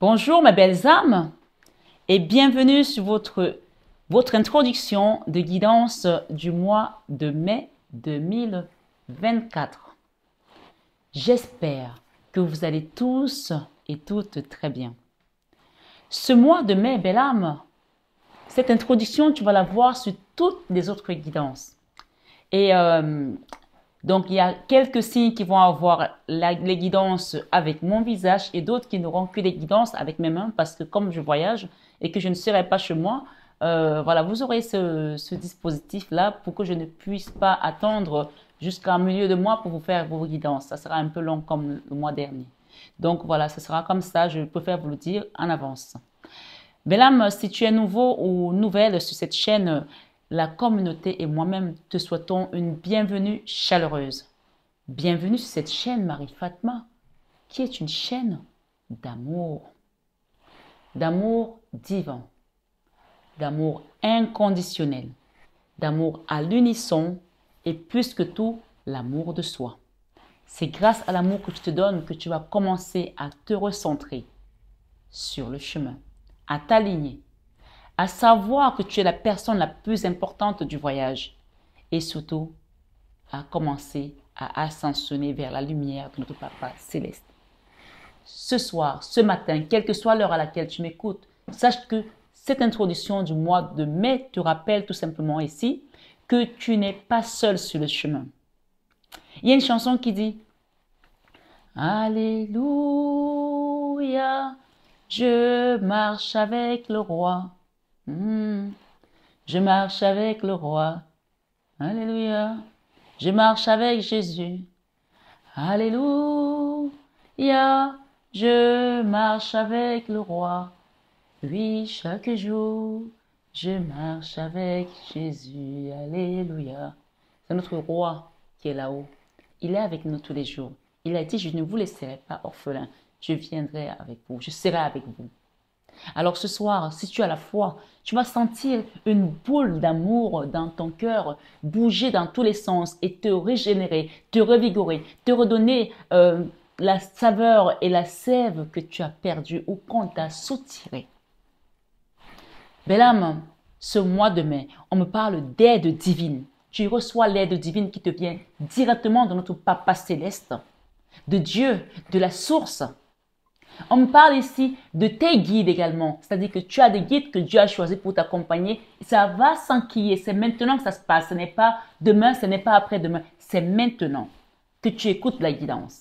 Bonjour mes belles âmes et bienvenue sur votre, votre introduction de guidance du mois de mai 2024. J'espère que vous allez tous et toutes très bien. Ce mois de mai, belle âme, cette introduction, tu vas la voir sur toutes les autres guidances. Et euh, donc, il y a quelques signes qui vont avoir les guidances avec mon visage et d'autres qui n'auront que les guidances avec mes mains parce que comme je voyage et que je ne serai pas chez moi, euh, voilà, vous aurez ce, dispositif-là pour que je ne puisse pas attendre jusqu'à milieu de mois pour vous faire vos guidances. Ça sera un peu long comme le mois dernier. Donc voilà, ce sera comme ça, je préfère vous le dire en avance. Belam, si tu es nouveau ou nouvelle sur cette chaîne, la communauté et moi-même te souhaitons une bienvenue chaleureuse. Bienvenue sur cette chaîne Marie-Fatma, qui est une chaîne d'amour. D'amour divin, d'amour inconditionnel, d'amour à l'unisson et plus que tout, l'amour de soi. C'est grâce à l'amour que je te donne que tu vas commencer à te recentrer sur le chemin, à t'aligner, à savoir que tu es la personne la plus importante du voyage et surtout à commencer à ascensionner vers la lumière de notre Papa céleste. Ce soir, ce matin, quelle que soit l'heure à laquelle tu m'écoutes, sache que cette introduction du mois de mai te rappelle tout simplement ici que tu n'es pas seul sur le chemin. Il y a une chanson qui dit Alléluia, je marche avec le roi. Hmm. Je marche avec le roi. Alléluia. Je marche avec Jésus. Alléluia. Je marche avec le roi. Oui, chaque jour, je marche avec Jésus. Alléluia. C'est notre roi qui est là-haut. Il est avec nous tous les jours. Il a dit, je ne vous laisserai pas orphelin. Je viendrai avec vous. Je serai avec vous. Alors ce soir, si tu as la foi, tu vas sentir une boule d'amour dans ton cœur bouger dans tous les sens et te régénérer, te revigorer, te redonner euh, la saveur et la sève que tu as perdue ou qu'on t'a soutirée. Belle âme, ce mois de mai, on me parle d'aide divine. Tu reçois l'aide divine qui te vient directement de notre Papa céleste, de Dieu, de la source. On me parle ici de tes guides également, c'est-à-dire que tu as des guides que Dieu a choisi pour t'accompagner. Ça va s'enquiller, c'est maintenant que ça se passe, ce n'est pas demain, ce n'est pas après-demain, c'est maintenant que tu écoutes la guidance.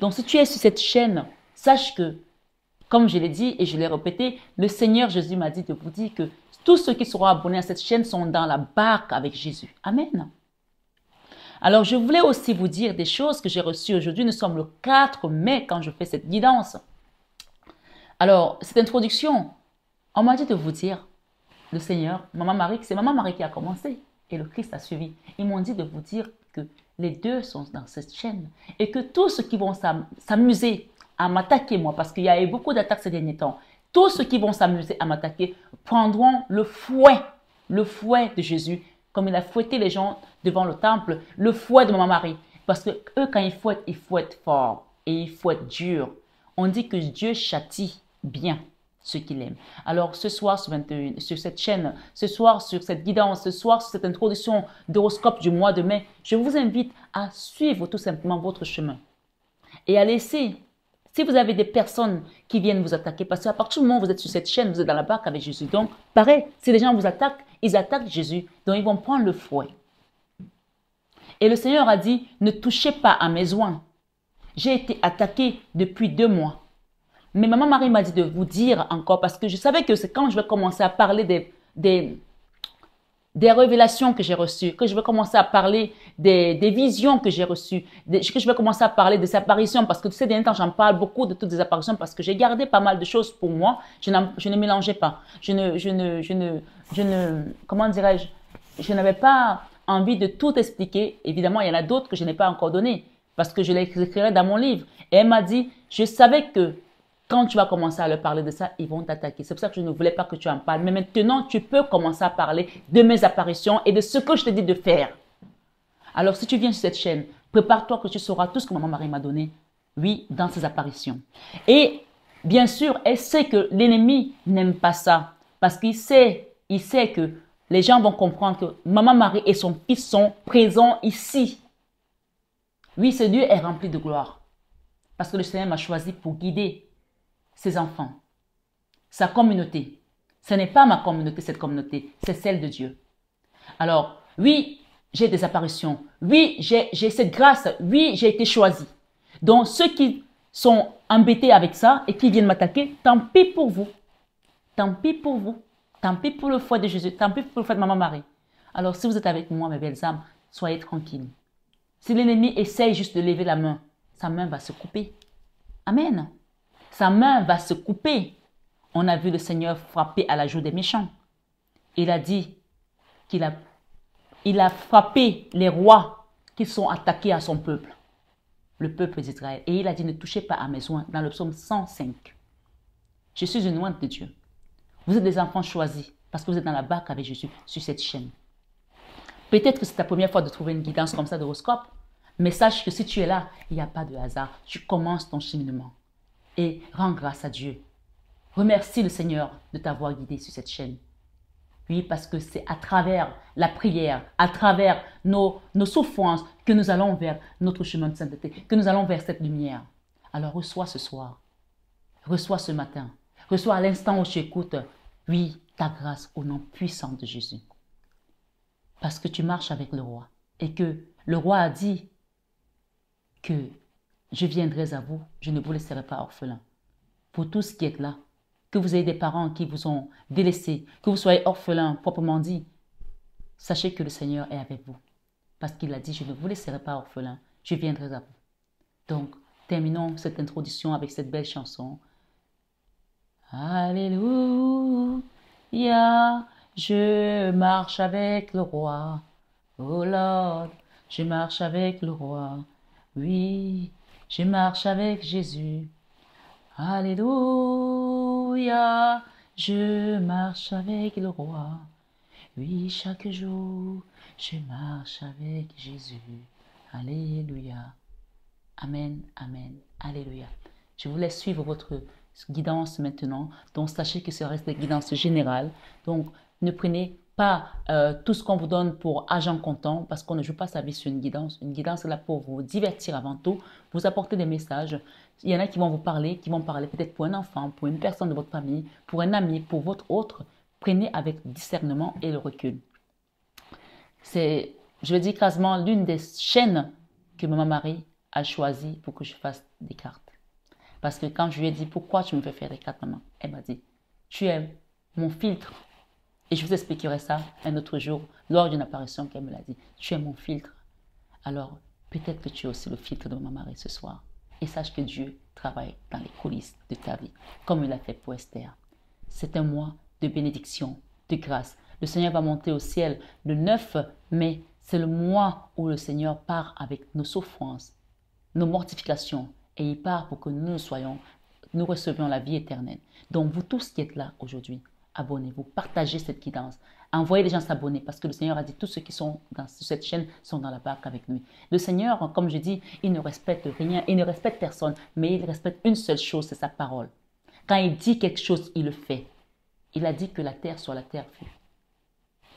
Donc si tu es sur cette chaîne, sache que, comme je l'ai dit et je l'ai répété, le Seigneur Jésus m'a dit de vous dire que tous ceux qui seront abonnés à cette chaîne sont dans la barque avec Jésus. Amen. Alors, je voulais aussi vous dire des choses que j'ai reçues aujourd'hui. Nous sommes le 4 mai quand je fais cette guidance. Alors, cette introduction, on m'a dit de vous dire, le Seigneur, Maman Marie, c'est Maman Marie qui a commencé et le Christ a suivi. Ils m'ont dit de vous dire que les deux sont dans cette chaîne et que tous ceux qui vont s'amuser à m'attaquer, moi, parce qu'il y a eu beaucoup d'attaques ces derniers temps, tous ceux qui vont s'amuser à m'attaquer prendront le fouet, le fouet de Jésus, comme il a fouetté les gens devant le temple, le fouet de Maman Marie. Parce que eux, quand ils fouettent, ils fouettent fort et ils fouettent dur. On dit que Dieu châtie bien ce qu'il aime. Alors ce soir sur, sur, cette chaîne, ce soir sur cette guidance, ce soir sur cette introduction d'horoscope du mois de mai, je vous invite à suivre tout simplement votre chemin et à laisser, si vous avez des personnes qui viennent vous attaquer, parce qu'à partir du moment où vous êtes sur cette chaîne, vous êtes dans la barque avec Jésus, donc pareil, si les gens vous attaquent, ils attaquent Jésus, donc ils vont prendre le fouet. Et le Seigneur a dit, ne touchez pas à mes oins. J'ai été attaqué depuis deux mois. Mais maman Marie m'a dit de vous dire encore parce que je savais que c'est quand je vais commencer à parler des, des, des révélations que j'ai reçues, que je vais commencer à parler des, des visions que j'ai reçues, que je vais commencer à parler des apparitions, parce que ces derniers temps, j'en parle beaucoup de toutes les apparitions, parce que j'ai gardé pas mal de choses pour moi, je, je ne mélangeais pas, je ne, je ne, je ne, je ne comment dirais-je, je, n'avais pas envie de tout expliquer, évidemment, il y en a d'autres que je n'ai pas encore donné, parce que je les écrirai dans mon livre, et elle m'a dit, je savais que quand tu vas commencer à leur parler de ça, ils vont t'attaquer. C'est pour ça que je ne voulais pas que tu en parles. Mais maintenant, tu peux commencer à parler de mes apparitions et de ce que je te dis de faire. Alors, si tu viens sur cette chaîne, prépare-toi que tu sauras tout ce que maman Marie m'a donné, oui, dans ses apparitions. Et bien sûr, elle sait que l'ennemi n'aime pas ça. Parce qu'il sait, il sait que les gens vont comprendre que maman Marie et son fils sont présents ici. Oui, ce Dieu est rempli de gloire. Parce que le Seigneur m'a choisi pour guider, ses enfants, sa communauté. Ce n'est pas ma communauté, cette communauté, c'est celle de Dieu. Alors, oui, j'ai des apparitions. Oui, j'ai cette grâce. Oui, j'ai été choisi. Donc, ceux qui sont embêtés avec ça et qui viennent m'attaquer, tant pis pour vous. Tant pis pour vous. Tant pis pour le Foi de Jésus. Tant pis pour le foie de Maman Marie. Alors, si vous êtes avec moi, mes belles âmes, soyez tranquilles. Si l'ennemi essaye juste de lever la main, sa main va se couper. Amen. Sa main va se couper. On a vu le Seigneur frapper à la joue des méchants. Il a dit qu'il a, il a frappé les rois qui sont attaqués à son peuple, le peuple d'Israël. Et il a dit, ne touchez pas à mes oins, dans le psaume 105. Je suis une ointe de Dieu. Vous êtes des enfants choisis parce que vous êtes dans la barque avec Jésus sur cette chaîne. Peut-être que c'est ta première fois de trouver une guidance comme ça d'horoscope, mais sache que si tu es là, il n'y a pas de hasard. Tu commences ton cheminement et rends grâce à Dieu. Remercie le Seigneur de t'avoir guidé sur cette chaîne. Oui, parce que c'est à travers la prière, à travers nos, nos souffrances, que nous allons vers notre chemin de sainteté, que nous allons vers cette lumière. Alors reçois ce soir, reçois ce matin, reçois à l'instant où tu écoutes, oui, ta grâce au nom puissant de Jésus. Parce que tu marches avec le roi et que le roi a dit que je viendrai à vous, je ne vous laisserai pas orphelin. Pour tous qui êtes là, que vous ayez des parents qui vous ont délaissé, que vous soyez orphelin proprement dit, sachez que le Seigneur est avec vous. Parce qu'il a dit, je ne vous laisserai pas orphelin, je viendrai à vous. Donc, terminons cette introduction avec cette belle chanson. Alléluia, je marche avec le roi. Oh Lord, je marche avec le roi. Oui, je marche avec Jésus. Alléluia, je marche avec le roi. Oui, chaque jour, je marche avec Jésus. Alléluia. Amen, amen, alléluia. Je vous laisse suivre votre guidance maintenant. Donc, sachez que ce reste des guidances générales. Donc, ne prenez pas euh, tout ce qu'on vous donne pour agent comptant parce qu'on ne joue pas sa vie sur une guidance. Une guidance est là pour vous divertir avant tout, vous apporter des messages. Il y en a qui vont vous parler, qui vont parler peut-être pour un enfant, pour une personne de votre famille, pour un ami, pour votre autre. Prenez avec discernement et le recul. C'est, je veux dire quasiment, l'une des chaînes que Maman Marie a choisi pour que je fasse des cartes. Parce que quand je lui ai dit pourquoi tu me fais faire des cartes, maman, elle m'a dit, tu es mon filtre et je vous expliquerai ça un autre jour lors d'une apparition qu'elle me l'a dit. Tu es mon filtre. Alors, peut-être que tu es aussi le filtre de ma marée ce soir. Et sache que Dieu travaille dans les coulisses de ta vie, comme il l'a fait pour Esther. C'est un mois de bénédiction, de grâce. Le Seigneur va monter au ciel le 9 mai. C'est le mois où le Seigneur part avec nos souffrances, nos mortifications, et il part pour que nous soyons, nous recevions la vie éternelle. Donc vous tous qui êtes là aujourd'hui, abonnez-vous, partagez cette guidance. Envoyez les gens s'abonner parce que le Seigneur a dit tous ceux qui sont dans cette chaîne sont dans la barque avec nous. Le Seigneur, comme je dis, il ne respecte rien, il ne respecte personne, mais il respecte une seule chose, c'est sa parole. Quand il dit quelque chose, il le fait. Il a dit que la terre soit la terre vue.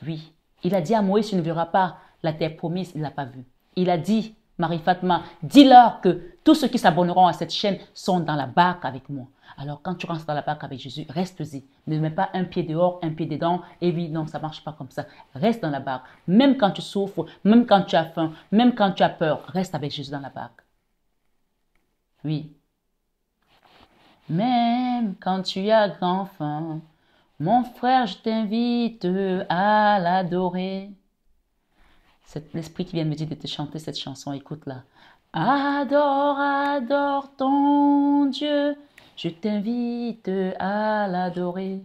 Oui. Il a dit à Moïse, tu ne verras pas la terre promise, il ne l'a pas vue. Il a dit Marie-Fatma, dis-leur que tous ceux qui s'abonneront à cette chaîne sont dans la barque avec moi. Alors quand tu rentres dans la barque avec Jésus, reste-y. Ne mets pas un pied dehors, un pied dedans. Et oui, non, ça marche pas comme ça. Reste dans la barque. Même quand tu souffres, même quand tu as faim, même quand tu as peur, reste avec Jésus dans la barque. Oui. Même quand tu as grand faim, mon frère, je t'invite à l'adorer l'esprit qui vient me dire de te chanter cette chanson, écoute-la. Adore, adore ton Dieu, je t'invite à l'adorer.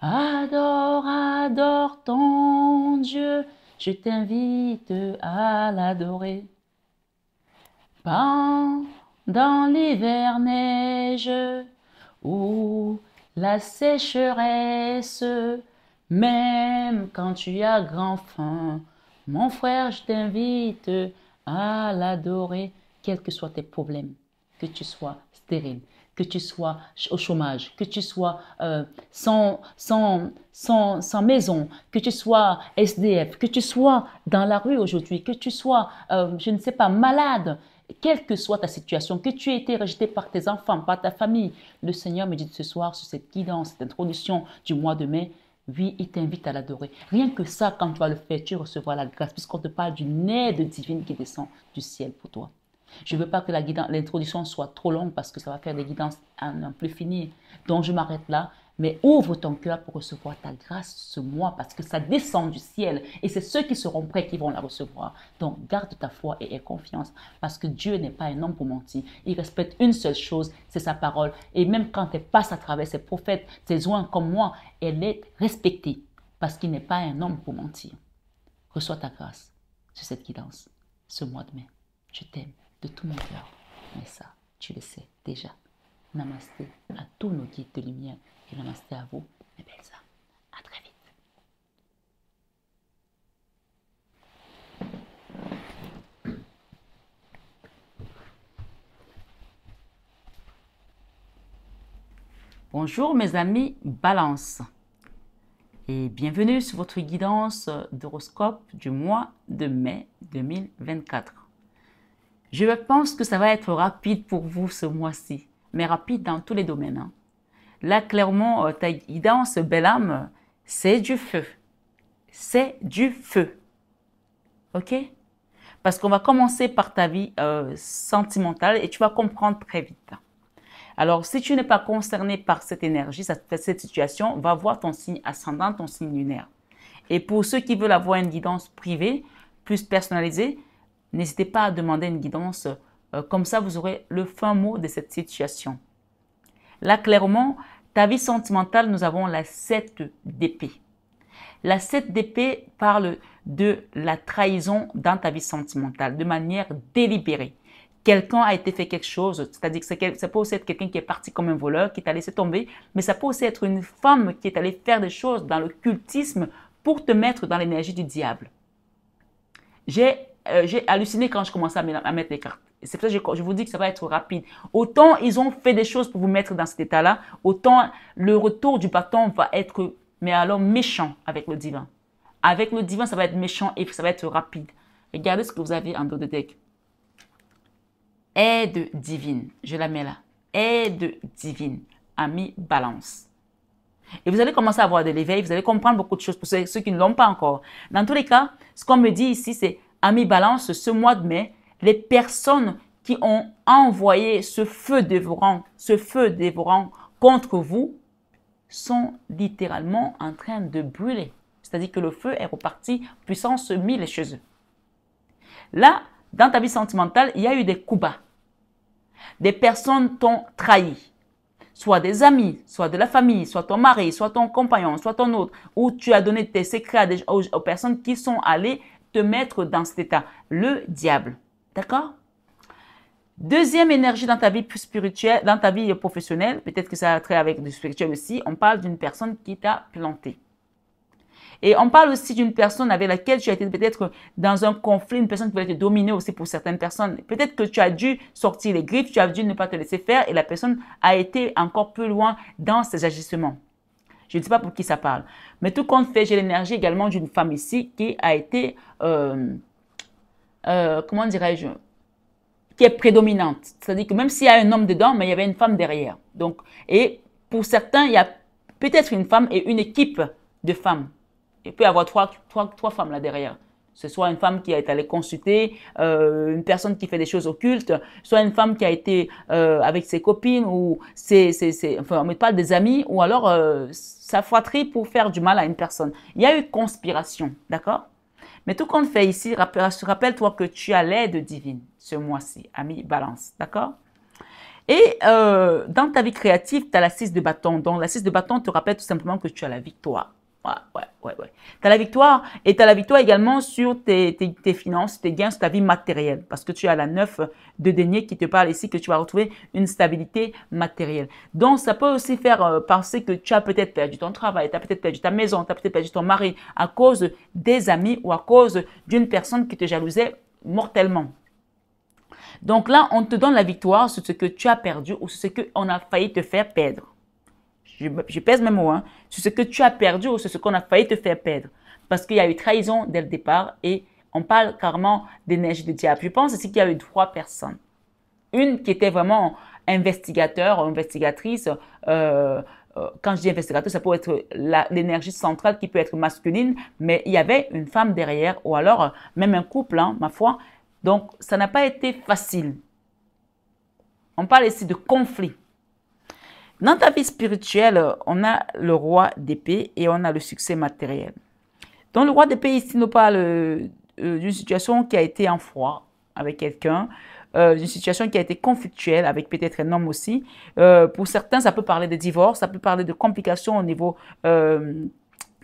Adore, adore ton Dieu, je t'invite à l'adorer. Pendant l'hiver neige ou la sécheresse, même quand tu as grand faim, mon frère, je t'invite à l'adorer, quels que soient tes problèmes, que tu sois stérile, que tu sois au chômage, que tu sois euh, sans, sans, sans, sans, maison, que tu sois SDF, que tu sois dans la rue aujourd'hui, que tu sois, euh, je ne sais pas, malade, quelle que soit ta situation, que tu aies été rejeté par tes enfants, par ta famille, le Seigneur me dit ce soir sur cette guidance, cette introduction du mois de mai, oui, il t'invite à l'adorer. Rien que ça, quand tu vas le faire, tu recevras la grâce, puisqu'on te parle d'une aide divine qui descend du ciel pour toi. Je ne veux pas que l'introduction soit trop longue parce que ça va faire des guidances à n'en plus finir. Donc, je m'arrête là. Mais ouvre ton cœur pour recevoir ta grâce ce mois parce que ça descend du ciel et c'est ceux qui seront prêts qui vont la recevoir. Donc garde ta foi et aie confiance parce que Dieu n'est pas un homme pour mentir. Il respecte une seule chose, c'est sa parole. Et même quand elle passe à travers ses prophètes, ses oins comme moi, elle est respectée parce qu'il n'est pas un homme pour mentir. Reçois ta grâce sur cette guidance ce mois de mai. Je t'aime de tout mon cœur. Mais ça, tu le sais déjà. Namasté à tous nos guides de lumière et à vous, mes belles âmes. À très vite. Bonjour mes amis Balance et bienvenue sur votre guidance d'horoscope du mois de mai 2024. Je pense que ça va être rapide pour vous ce mois-ci, mais rapide dans tous les domaines. Hein. Là, clairement, euh, ta guidance, belle âme, c'est du feu. C'est du feu. OK Parce qu'on va commencer par ta vie euh, sentimentale et tu vas comprendre très vite. Alors, si tu n'es pas concerné par cette énergie, cette situation, va voir ton signe ascendant, ton signe lunaire. Et pour ceux qui veulent avoir une guidance privée, plus personnalisée, n'hésitez pas à demander une guidance. Euh, comme ça, vous aurez le fin mot de cette situation. Là, clairement, ta vie sentimentale, nous avons la 7 d'épée. La 7 d'épée parle de la trahison dans ta vie sentimentale de manière délibérée. Quelqu'un a été fait quelque chose, c'est-à-dire que ça peut aussi être quelqu'un qui est parti comme un voleur, qui t'a laissé tomber, mais ça peut aussi être une femme qui est allée faire des choses dans le cultisme pour te mettre dans l'énergie du diable. J'ai euh, halluciné quand je commençais à mettre les cartes. C'est pour ça que je vous dis que ça va être rapide. Autant ils ont fait des choses pour vous mettre dans cet état-là, autant le retour du bâton va être, mais alors méchant avec le divin. Avec le divin, ça va être méchant et ça va être rapide. Regardez ce que vous avez en dos de deck. Aide divine. Je la mets là. Aide divine. Ami balance. Et vous allez commencer à avoir de l'éveil, vous allez comprendre beaucoup de choses pour ceux, qui ne l'ont pas encore. Dans tous les cas, ce qu'on me dit ici, c'est Ami Balance, ce mois de mai, les personnes qui ont envoyé ce feu dévorant, ce feu dévorant contre vous, sont littéralement en train de brûler. C'est-à-dire que le feu est reparti puissance mille chez eux. Là, dans ta vie sentimentale, il y a eu des coups bas. Des personnes t'ont trahi. Soit des amis, soit de la famille, soit ton mari, soit ton compagnon, soit ton autre. Ou tu as donné tes secrets aux personnes qui sont allées te mettre dans cet état. Le diable. D'accord Deuxième énergie dans ta vie plus spirituelle, dans ta vie professionnelle, peut-être que ça a trait avec du spirituel aussi, on parle d'une personne qui t'a planté. Et on parle aussi d'une personne avec laquelle tu as été peut-être dans un conflit, une personne qui voulait te dominer aussi pour certaines personnes. Peut-être que tu as dû sortir les griffes, tu as dû ne pas te laisser faire et la personne a été encore plus loin dans ses agissements. Je ne sais pas pour qui ça parle. Mais tout compte fait, j'ai l'énergie également d'une femme ici qui a été... Euh, euh, comment dirais-je, qui est prédominante. C'est-à-dire que même s'il y a un homme dedans, mais il y avait une femme derrière. Donc, et pour certains, il y a peut-être une femme et une équipe de femmes. Il peut y avoir trois, femmes là derrière. Ce soit une femme qui est allée consulter, euh, une personne qui fait des choses occultes, soit une femme qui a été euh, avec ses copines ou ses, enfin, on ne parle des amis, ou alors sa fratrie pour faire du mal à une personne. Il y a eu conspiration, d'accord mais tout qu'on fait ici, rappelle-toi que tu as l'aide divine ce mois-ci, ami balance, d'accord Et euh, dans ta vie créative, tu as la 6 de bâton. Donc la de bâton te rappelle tout simplement que tu as la victoire. Ouais, ouais, ouais, Tu as la victoire. Et tu as la victoire également sur tes, finances, tes gains, sur ta vie matérielle. Parce que tu as la neuf de denier qui te parle ici, que tu vas retrouver une stabilité matérielle. Donc, ça peut aussi faire euh, penser que tu as peut-être perdu ton travail, tu as peut-être perdu ta maison, tu as peut-être perdu ton mari à cause des amis ou à cause d'une personne qui te jalousait mortellement. Donc là, on te donne la victoire sur ce que tu as perdu ou sur ce qu'on a failli te faire perdre je, pèse mes mots, hein. sur ce que tu as perdu ou sur ce qu'on a failli te faire perdre. Parce qu'il y a eu trahison dès le départ et on parle carrément d'énergie de diable. Je pense aussi qu'il y a eu trois personnes. Une qui était vraiment investigateur, ou investigatrice. Euh, euh, quand je dis investigateur, ça peut être l'énergie centrale qui peut être masculine, mais il y avait une femme derrière ou alors euh, même un couple, hein, ma foi. Donc, ça n'a pas été facile. On parle ici de conflit. Dans ta vie spirituelle, on a le roi d'épée et on a le succès matériel. Dans le roi d'épée, ici, nous parle euh, d'une situation qui a été en froid avec quelqu'un, euh, d'une situation qui a été conflictuelle avec peut-être un homme aussi. Euh, pour certains, ça peut parler de divorce, ça peut parler de complications au niveau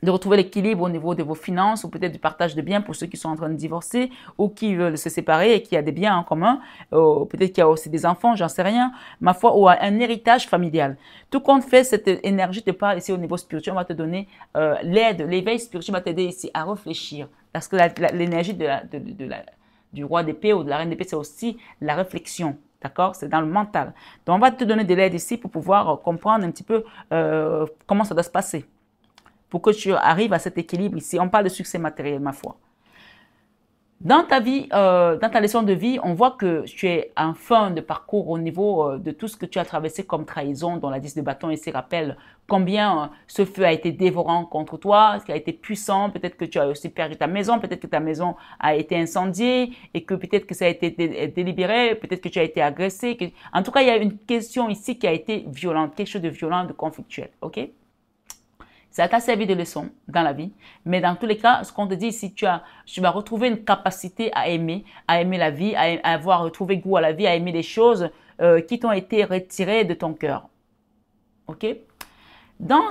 de retrouver l'équilibre au niveau de vos finances ou peut-être du partage de biens pour ceux qui sont en train de divorcer ou qui veulent se séparer et qui a des biens en commun, ou euh, peut-être qu'il y a aussi des enfants, j'en sais rien, ma foi, ou un héritage familial. Tout compte fait, cette énergie te parle ici au niveau spirituel, on va te donner euh, l'aide, l'éveil spirituel va t'aider ici à réfléchir parce que l'énergie de, la, du roi d'épée ou de la reine d'épée, c'est aussi la réflexion. D'accord C'est dans le mental. Donc, on va te donner de l'aide ici pour pouvoir euh, comprendre un petit peu comment ça doit se passer pour que tu arrives à cet équilibre ici. On parle de succès matériel, ma foi. Dans ta vie, euh, dans ta leçon de vie, on voit que tu es en fin de parcours au niveau euh, de tout ce que tu as traversé comme trahison dans la liste de bâton et rappelle rappelle Combien euh, ce feu a été dévorant contre toi, ce qui a été puissant. Peut-être que tu as aussi perdu ta maison, peut-être que ta maison a été incendiée et que peut-être que ça a été délibéré, peut-être que tu as été agressé. En tout cas, il y a une question ici qui a été violente, quelque chose de violent, de conflictuel. OK? Ça t'a servi de leçon dans la vie. Mais dans tous les cas, ce qu'on te dit, si tu as, tu vas retrouver une capacité à aimer, à aimer la vie, à, avoir retrouvé euh, goût à la vie, à aimer les choses euh, qui t'ont été retirées de ton cœur. Ok Dans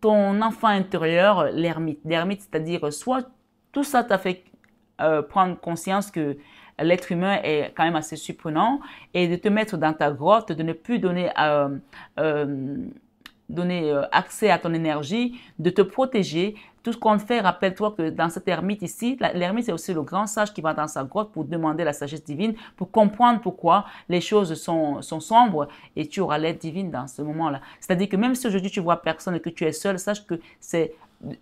ton enfant intérieur, l'ermite, l'ermite, c'est-à-dire soit tout ça t'a fait euh, prendre conscience que l'être humain est quand même assez surprenant et de te mettre dans ta grotte, de ne plus donner à donner euh, accès à ton énergie, de te protéger. Tout ce qu'on fait, rappelle-toi que dans cette ermite ici, l'ermite c'est aussi le grand sage qui va dans sa grotte pour demander la sagesse divine, pour comprendre pourquoi les choses sont, sombres et tu auras l'aide divine dans ce moment-là. C'est-à-dire que même si aujourd'hui tu vois personne et que tu es seul, sache que c'est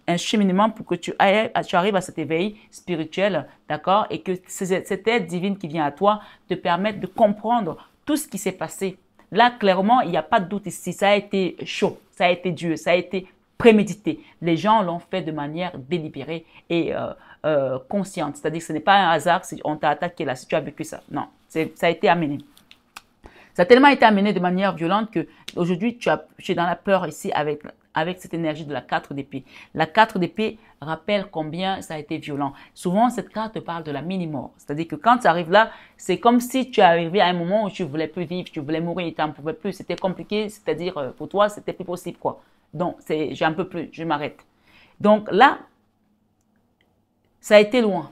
un cheminement pour que tu, tu, arrives à cet éveil spirituel, d'accord Et que cette aide divine qui vient à toi te permette de comprendre tout ce qui s'est passé Là, clairement, il n'y a pas de doute ici. Ça a été chaud, ça a été dur, ça a été prémédité. Les gens l'ont fait de manière délibérée et euh, euh, consciente. C'est-à-dire que ce n'est pas un hasard si on t'a attaqué là, si tu as vécu ça. Non, ça a été amené. Ça a tellement été amené de manière violente que aujourd'hui tu, tu, es dans la peur ici avec avec cette énergie de la 4 d'épée. La 4 d'épée rappelle combien ça a été violent. Souvent, cette carte parle de la mini-mort. C'est-à-dire que quand tu arrives là, c'est comme si tu arrivais à un moment où tu voulais plus vivre, tu voulais mourir, tu n'en pouvais plus. C'était compliqué, c'est-à-dire euh, pour toi, c'était plus possible. quoi. Donc, j'ai un peu plus, je m'arrête. Donc là, ça a été loin.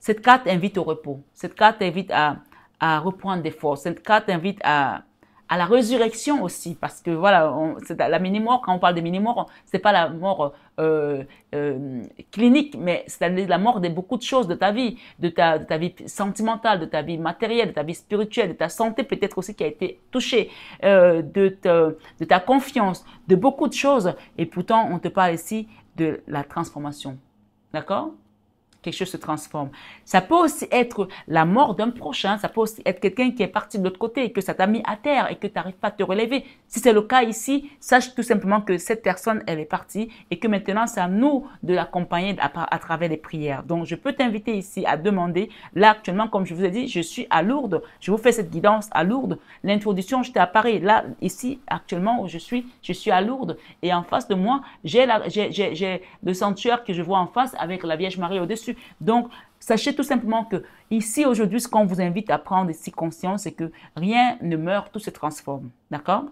Cette carte invite au repos. Cette carte invite à, à reprendre des forces. Cette carte invite à, à la résurrection aussi, parce que voilà, on, la mini-mort, quand on parle de mini-mort, n'est pas la mort euh, euh, clinique, mais c'est la mort de beaucoup de choses de ta vie, de ta, vie sentimentale, de ta vie matérielle, de ta vie spirituelle, de ta santé peut-être aussi qui a été touchée, euh, de, de ta confiance, de beaucoup de choses, et pourtant on te parle ici de la transformation. D'accord quelque chose se transforme. Ça peut aussi être la mort d'un prochain, ça peut aussi être quelqu'un qui est parti de l'autre côté et que ça t'a mis à terre et que tu n'arrives pas à te relever. Si c'est le cas ici, sache tout simplement que cette personne, elle est partie et que maintenant, c'est à nous de l'accompagner à, travers les prières. Donc, je peux t'inviter ici à demander, là actuellement, comme je vous ai dit, je suis à Lourdes, je vous fais cette guidance à Lourdes. L'introduction, j'étais à Paris. Là, ici, actuellement, où je suis, je suis à Lourdes et en face de moi, j'ai le sanctuaire que je vois en face avec la Vierge Marie au-dessus. Donc, sachez tout simplement que ici, aujourd'hui, ce qu'on vous invite à prendre ici conscience, c'est que rien ne meurt, tout se transforme. D'accord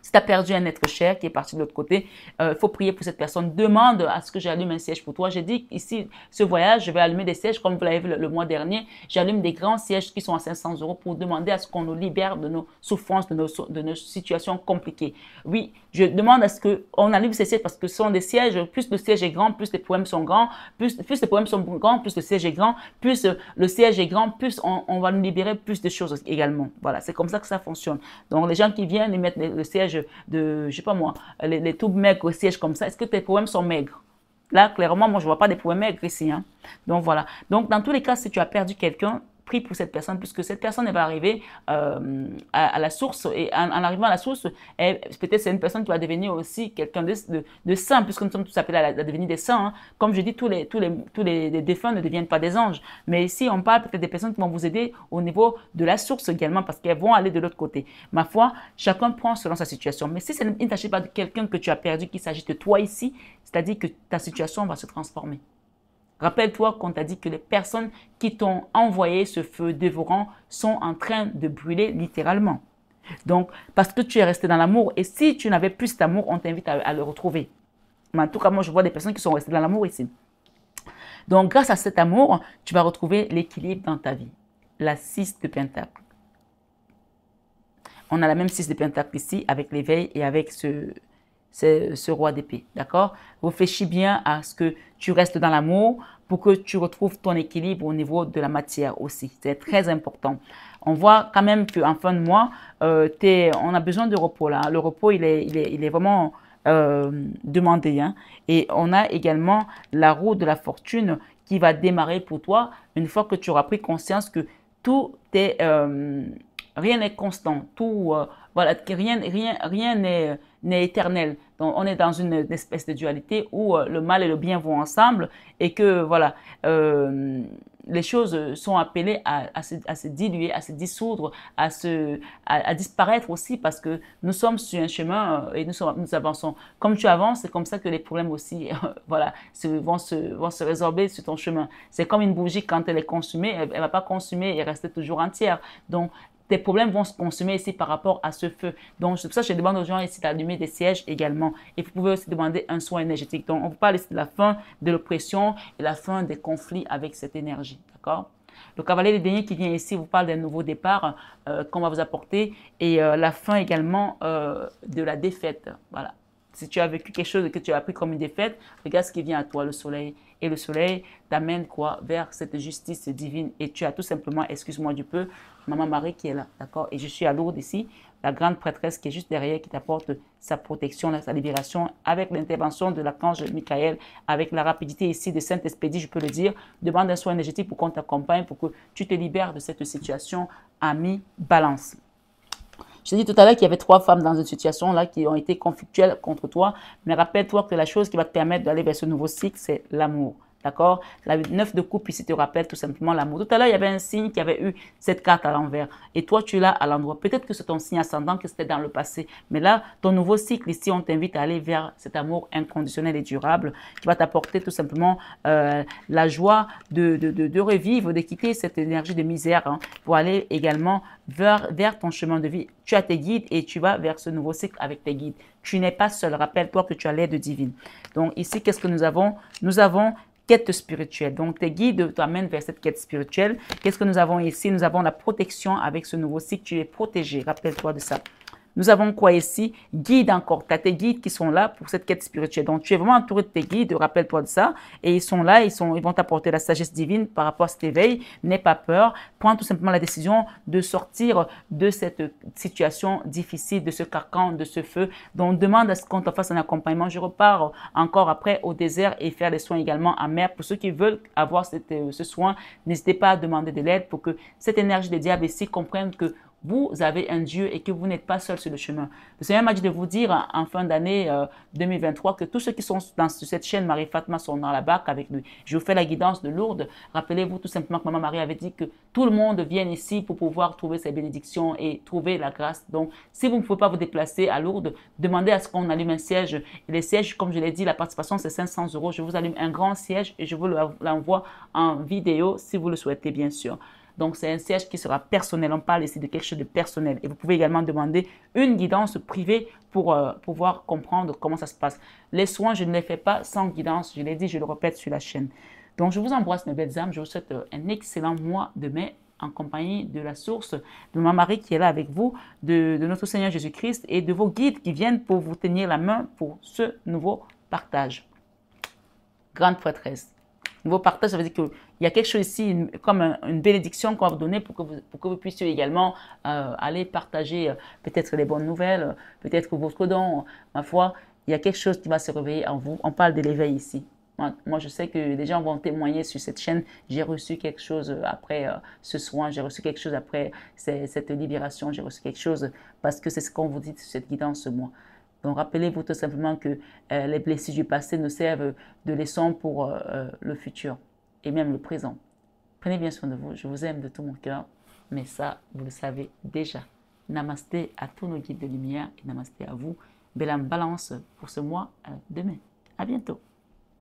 si tu as perdu un être cher qui est parti de l'autre côté, il euh, faut prier pour cette personne. Demande à ce que j'allume un siège pour toi. J'ai dit ici, ce voyage, je vais allumer des sièges, comme vous l'avez vu le, mois dernier. J'allume des grands sièges qui sont à 500 euros pour demander à ce qu'on nous libère de nos souffrances, de nos, de nos situations compliquées. Oui, je demande à ce qu'on allume ces sièges parce que ce sont des sièges. Plus le siège est grand, plus les problèmes sont grands. Plus, plus les problèmes sont grands, plus le siège est grand. Plus euh, le siège est grand, plus on, va nous libérer plus de choses également. Voilà, c'est comme ça que ça fonctionne. Donc, les gens qui viennent, et mettent le siège de, je sais pas moi, les, les maigres au siège comme ça, est-ce que tes poèmes sont maigres Là, clairement, moi, je vois pas des poèmes maigres ici. Hein. Donc, voilà. Donc, dans tous les cas, si tu as perdu quelqu'un, pour cette personne, puisque cette personne elle va arriver euh, à, la source. Et en, arrivant à la source, peut-être c'est une personne qui va devenir aussi quelqu'un de, de, saint, puisque nous sommes tous appelés à, devenir des saints. Hein. Comme je dis, tous les, tous les, tous les, défunts ne deviennent pas des anges. Mais ici, on parle peut-être des personnes qui vont vous aider au niveau de la source également, parce qu'elles vont aller de l'autre côté. Ma foi, chacun prend selon sa situation. Mais si c'est ne pas de quelqu'un que tu as perdu, qu'il s'agit de toi ici, c'est-à-dire que ta situation va se transformer. Rappelle-toi qu'on t'a dit que les personnes qui t'ont envoyé ce feu dévorant sont en train de brûler littéralement. Donc, parce que tu es resté dans l'amour, et si tu n'avais plus cet amour, on t'invite à, le retrouver. Mais en tout cas, moi, je vois des personnes qui sont restées dans l'amour ici. Donc, grâce à cet amour, tu vas retrouver l'équilibre dans ta vie. La 6 de Pentacle. On a la même 6 de Pentacle ici, avec l'éveil et avec ce, c'est euh, ce roi d'épée. D'accord Réfléchis bien à ce que tu restes dans l'amour pour que tu retrouves ton équilibre au niveau de la matière aussi. C'est très important. On voit quand même qu'en fin de mois, euh, on a besoin de repos là. Le repos, il est, vraiment euh, demandé. Hein? Et on a également la roue de la fortune qui va démarrer pour toi une fois que tu auras pris conscience que tout est... rien n'est constant, tout, rien, rien, rien n'est éternel. Donc, on est dans une, espèce de dualité où euh, le mal et le bien vont ensemble et que, voilà, euh, les choses sont appelées à, se, diluer, à se dissoudre, à, se, à, disparaître aussi parce que nous sommes sur un chemin euh, et nous, nous avançons. Comme tu avances, c'est comme ça que les problèmes aussi voilà, vont, se, vont se résorber sur ton chemin. C'est comme une bougie, quand elle est consumée, elle ne va pas consumer et rester toujours entière. Donc, tes problèmes vont se consommer ici par rapport à ce feu. Donc, pour ça que je demande aux gens ici d'allumer des sièges également. Et vous pouvez aussi demander un soin énergétique. Donc, on vous parle ici de la fin de l'oppression et la fin des conflits avec cette énergie. D'accord le cavalier des dernier qui vient ici vous parle d'un nouveau départ euh, qu'on va vous apporter et euh, la fin également euh, de la défaite. Voilà. Si tu as vécu quelque chose que tu as pris comme une défaite, regarde ce qui vient à toi, le soleil. Et le soleil t'amène quoi Vers cette justice divine. Et tu as tout simplement, excuse-moi du peu, Maman Marie qui est là, d'accord Et je suis à Lourdes ici, la grande prêtresse qui est juste derrière, qui t'apporte sa protection, sa libération, avec l'intervention de l'archange Michael, avec la rapidité ici de Saint-Espédie, je peux le dire. Demande un soin énergétique pour qu'on t'accompagne, pour que tu te libères de cette situation, ami balance. Je t'ai dit tout à l'heure qu'il y avait trois femmes dans une situation là qui ont été conflictuelles contre toi. Mais rappelle-toi que la chose qui va te permettre d'aller vers ce nouveau cycle, c'est l'amour. D'accord La 9 de coupe ici te rappelle tout simplement l'amour. Tout à l'heure, il y avait un signe qui avait eu cette carte à l'envers. Et toi, tu l'as à l'endroit. Peut-être que c'est ton signe ascendant que c'était dans le passé. Mais là, ton nouveau cycle ici, on t'invite à aller vers cet amour inconditionnel et durable qui va t'apporter tout simplement euh, la joie de, de, revivre, de quitter cette énergie de misère hein, pour aller également vers, vers ton chemin de vie. Tu as tes guides et tu vas vers ce nouveau cycle avec tes guides. Tu n'es pas seul. Rappelle-toi que tu as l'aide divine. Donc ici, qu'est-ce que nous avons Nous avons quête spirituelle. Donc, tes guides t'amènent vers cette quête spirituelle. Qu'est-ce que nous avons ici Nous avons la protection avec ce nouveau cycle. Tu es protégé. Rappelle-toi de ça. Nous avons quoi ici guide encore. Tu as tes guides qui sont là pour cette quête spirituelle. Donc, tu es vraiment entouré de tes guides, rappelle-toi de ça. Et ils sont là, ils, sont, ils vont t'apporter la sagesse divine par rapport à cet éveil. N'aie pas peur. Prends tout simplement la décision de sortir de cette situation difficile, de ce carcan, de ce feu. Donc, demande à ce qu'on te fasse un accompagnement. Je repars encore après au désert et faire des soins également à mer. Pour ceux qui veulent avoir euh, ce soin, n'hésitez pas à demander de l'aide pour que cette énergie des diables ici comprenne que vous avez un Dieu et que vous n'êtes pas seul sur le chemin. Le Seigneur m'a dit de vous dire en fin d'année 2023 euh, que tous ceux qui sont dans cette chaîne Marie-Fatma sont dans la barque avec nous. Je vous fais la guidance de Lourdes. Rappelez-vous tout simplement que Maman Marie avait dit que tout le monde vient ici pour pouvoir trouver ses bénédictions et trouver la grâce. Donc, si vous ne pouvez pas vous déplacer à Lourdes, demandez à ce qu'on allume un siège. Et les sièges, comme je l'ai dit, la participation, c'est 500 euros. Je vous allume un grand siège et je vous l'envoie en vidéo si vous le souhaitez, bien sûr. Donc, c'est un siège qui sera personnel. On parle ici de quelque chose de personnel. Et vous pouvez également demander une guidance privée pour euh, pouvoir comprendre comment ça se passe. Les soins, je ne les fais pas sans guidance. Je l'ai dit, je le répète sur la chaîne. Donc, je vous embrasse, mes belles âmes. Je vous souhaite euh, un excellent mois de mai en compagnie de la source, de ma Marie qui est là avec vous, de, notre Seigneur Jésus-Christ et de vos guides qui viennent pour vous tenir la main pour ce nouveau partage. Grande prêtresse, vos partages, ça veut dire qu'il y a quelque chose ici, comme une bénédiction qu'on va vous donner pour que vous, que vous puissiez également euh, aller partager euh, peut-être les bonnes nouvelles, euh, peut-être votre don, ma foi. Il y a quelque chose qui va se réveiller en vous. On parle de l'éveil ici. Moi, je sais que des gens vont témoigner sur cette chaîne. J'ai reçu quelque chose après ce soin, j'ai reçu quelque chose après cette libération, j'ai reçu quelque chose parce que c'est ce qu'on vous dit sur cette guidance ce mois. Donc rappelez-vous tout simplement que euh, les blessures du passé nous servent de leçons pour euh, euh, le futur et même le présent. Prenez bien soin de vous, je vous aime de tout mon cœur, mais ça, vous le savez déjà. Namasté à tous nos guides de lumière et namasté à vous. Belle balance pour ce mois de mai. À bientôt.